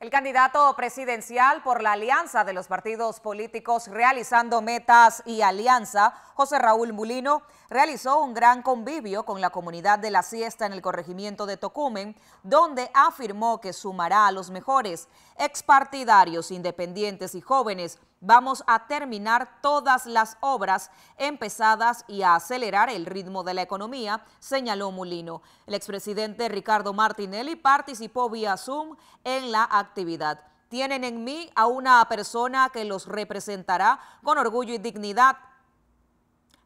El candidato presidencial por la alianza de los partidos políticos realizando metas y alianza José Raúl Mulino realizó un gran convivio con la comunidad de la siesta en el corregimiento de Tocumen, donde afirmó que sumará a los mejores expartidarios, independientes y jóvenes. Vamos a terminar todas las obras empezadas y a acelerar el ritmo de la economía, señaló Mulino. El expresidente Ricardo Martinelli participó vía Zoom en la actividad tienen en mí a una persona que los representará con orgullo y dignidad.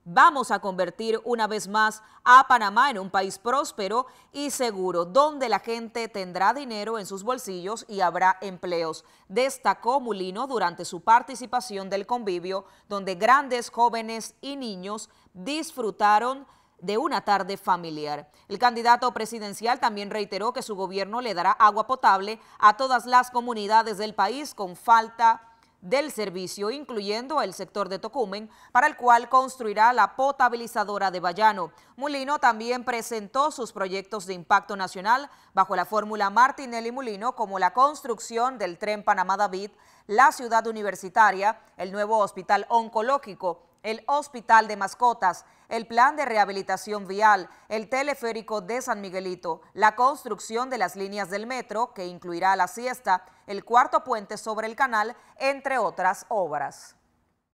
Vamos a convertir una vez más a Panamá en un país próspero y seguro, donde la gente tendrá dinero en sus bolsillos y habrá empleos, destacó Mulino durante su participación del convivio, donde grandes jóvenes y niños disfrutaron de una tarde familiar. El candidato presidencial también reiteró que su gobierno le dará agua potable a todas las comunidades del país con falta del servicio, incluyendo el sector de Tocumen, para el cual construirá la potabilizadora de Bayano. Mulino también presentó sus proyectos de impacto nacional bajo la fórmula Martinelli Mulino, como la construcción del tren Panamá David, la ciudad universitaria, el nuevo hospital oncológico, el hospital de mascotas, el plan de rehabilitación vial, el teleférico de San Miguelito, la construcción de las líneas del metro, que incluirá la siesta, el cuarto puente sobre el canal, entre otras obras.